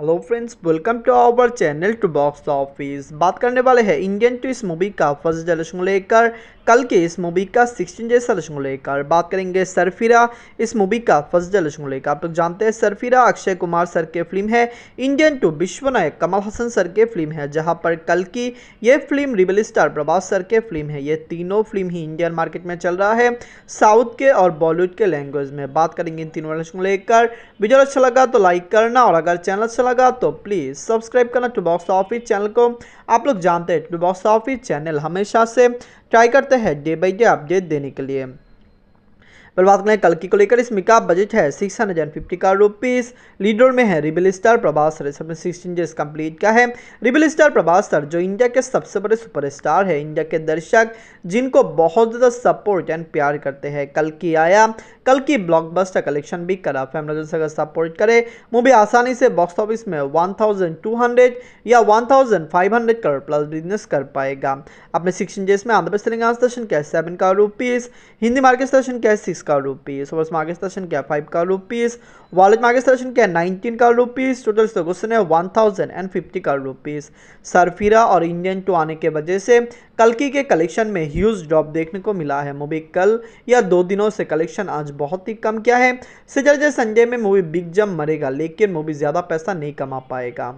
hello friends welcome to our channel two box office बात करने वाले हैं इंडियन टू इस मूवी का फर्स्ट जलशन लेकर कल के इस मूवी का सिक्सटीन जैसा लक्ष्मण लेकर बात करेंगे सरफिरा इस मूवी का फर्स्ट लक्ष्म लेकर आप लोग जानते हैं सरफिरा अक्षय कुमार सर के फिल्म है Indian two Vishwa Nayak Kamal Haasan sir के फिल्म है जहां पर कल की ये film rebel star Prabhas sir के फिल्म है ये तीनों फिल्म ही इंडियन मार्केट में चल रहा है साउथ के और बॉलीवुड के लैंग्वेज में बात करेंगे इन तीनों लक्ष्म लेकर वीडियो अच्छा लगा तो लाइक करना और अगर चैनल अच्छा लगा तो प्लीज़ सब्सक्राइब करना टू बॉक्स ऑफिस चैनल को आप लोग जानते हैं टू बॉक्स ऑफिस चैनल हमेशा से ट्राई करते हैं डे बाई डे अपडेट देने के लिए पर बात करें कल की को लेकर इसमें का बजट है six hundred and fifty crore rupees leader में है रिबिल स्टार प्रभास सर इसमें सिक्सटीन डेज कंप्लीट का है रिबिल स्टार प्रभास सर जो इंडिया के सबसे बड़े सुपरस्टार है इंडिया के दर्शक जिनको बहुत ज़्यादा सपोर्ट एंड प्यार करते हैं कल की आया कल की ब्लॉकबस्टर कलेक्शन भी करा फैमिली से अगर सपोर्ट करे मूवी आसानी से बॉक्स ऑफिस में वन या वन करोड़ प्लस बिजनेस कर पाएगा अपने सिक्सटीन डेज में आंध्र प्रदेश तेलंगाना स्टेशन क्या है सेवन का रुपीज़ हिंदी मार्केट स्टेशन क्या है सिक्स का रुपीज़ और मार्केट स्टेशन क्या five crore rupees wallet market station क्या नाइनटीन का रुपीज़ टोटल तो क्वेश्चन है one thousand and fifty crore rupees Sarfira और इंडियन टू आने के वजह से कलकी के कलेक्शन में ह्यूज ड्रॉप देखने को मिला है मूवी कल या दो दिनों से कलेक्शन आज बहुत ही कम क्या है सिजर संजय में मूवी बिग जम मरेगा लेकिन मूवी ज़्यादा पैसा नहीं कमा पाएगा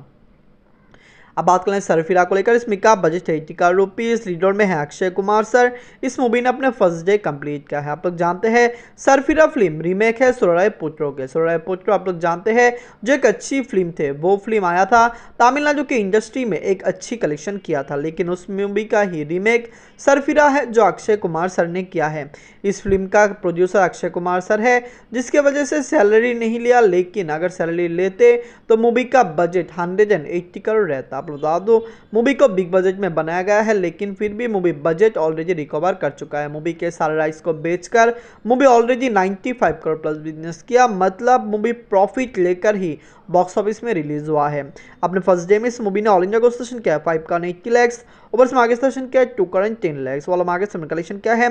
अब बात करें सरफिरा को लेकर इसमें का बजट है एट्टी करोड़ रुपीज़ लीडर में है अक्षय कुमार सर इस मूवी ने अपने फर्स्ट डे कंप्लीट किया है आप लोग जानते हैं सरफिरा फिल्म रीमेक है सुरराय पुत्रो के सुरराय पुत्रो आप लोग जानते हैं जो एक अच्छी फिल्म थे वो फिल्म आया था तमिलनाडु की इंडस्ट्री में एक अच्छी कलेक्शन किया था लेकिन उस मूवी का ही रीमेक सरफिरा है जो अक्षय कुमार सर ने किया है इस फिल्म का प्रोड्यूसर अक्षय कुमार सर है जिसके वजह से सैलरी नहीं लिया लेकिन अगर सैलरी लेते तो मूवी का budget hundred and eighty crore रहता आपको बता दूँ मूवी को बिग बजट में बनाया गया है लेकिन फिर भी मूवी बजट ऑलरेडी रिकवर कर चुका है मूवी के सारे राइट्स को बेचकर movie already 95 crore plus business किया मतलब मूवी प्रॉफिट लेकर ही बॉक्स ऑफिस में रिलीज हुआ है अपने फर्स्ट डे में इस मूवी ने ऑल इंडिया को स्टेशन किया five crore eighty lakhs over market station किया टू करंट टेन लैक्स वाला मार्केट सेवन कलेक्शन क्या है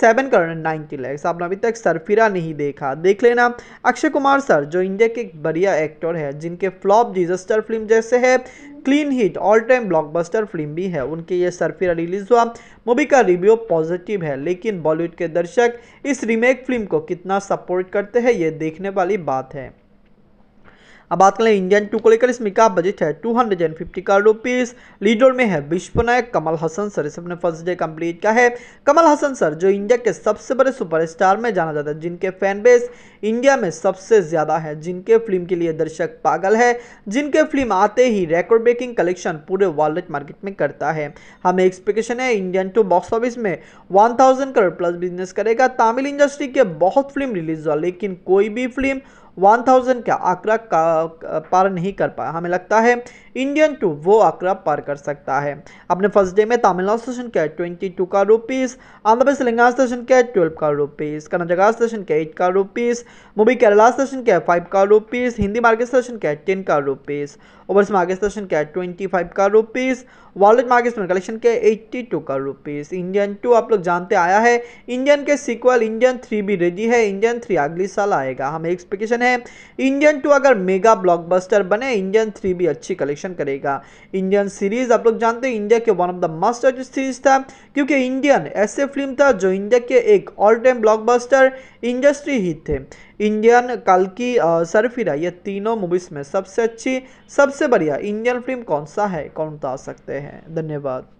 सेवन करंट नाइन्टी लैक्स आपने अभी तक सरफिरा नहीं देखा देख लेना अक्षय कुमार सर जो इंडिया के एक बढ़िया एक्टर है जिनके फ्लॉप डिजस्टर फिल्म जैसे है clean hit all time blockbuster film भी है उनके ये सरफिरा रिलीज हुआ मूवी का रिव्यू पॉजिटिव है लेकिन बॉलीवुड के दर्शक इस रीमेक फिल्म को कितना सपोर्ट करते हैं ये देखने वाली बात है अब बात करें इंडियन टू को लेकर इसमें का बजट है two hundred and fifty crore rupees leader में है विश्व नायक कमल हसन सर इसने अपने फर्स्ट डे कंप्लीट का है कमल हसन सर जो इंडिया के सबसे बड़े सुपरस्टार में जाना जाता है जिनके फैन बेस इंडिया में सबसे ज़्यादा है जिनके फिल्म के लिए दर्शक पागल है जिनके फिल्म आते ही रेकॉर्ड ब्रेकिंग कलेक्शन पूरे वर्ल्ड मार्केट में करता है हमें एक्सपेक्टेशन है इंडियन टू बॉक्स ऑफिस में one thousand crore plus business करेगा तमिल इंडस्ट्री के बहुत फिल्म रिलीज हुआ लेकिन कोई भी फिल्म 1000 का आंकड़ा का पार नहीं कर पाया हमें लगता है इंडियन टू वो आकड़ा पार कर सकता है अपने फर्स्ट डे में तमिलनाडु स्टेशन के ट्वेंटी टू का रुपीस आंध्र प्रदेश तेलंगाना स्टेशन के ट्वेल्व का रुपीज़ कर्नाटका स्टेशन के एट का रुपीस मुंबई केरला स्टेशन के फाइव का रुपीस हिंदी मार्केट स्टेशन के टेन का रुपीस ओवर मार्केट स्टेशन के ट्वेंटी फाइव का रुपीस वॉलेट मार्केट में कलेक्शन के एट्टी टू का रुपीस इंडियन टू आप लोग जानते आया है इंडियन के सीक्वल इंडियन थ्री भी रेडी है इंडियन थ्री अगले साल आएगा हमें एक्सपेक्टेशन है इंडियन टू अगर मेगा ब्लॉकबस्टर बने इंडियन थ्री भी अच्छी कलेक्शन क्वेश्चन करेगा इंडियन सीरीज आप लोग जानते हैं इंडिया के one of the must watch series था क्योंकि इंडियन ऐसे फिल्म था जो इंडिया के एक all time blockbuster industry hit थे इंडियन कल्कि सरफिरा ये तीनों मूवीज़ में सबसे अच्छी सबसे बढ़िया इंडियन फिल्म कौन सा है कौन बता सकते हैं धन्यवाद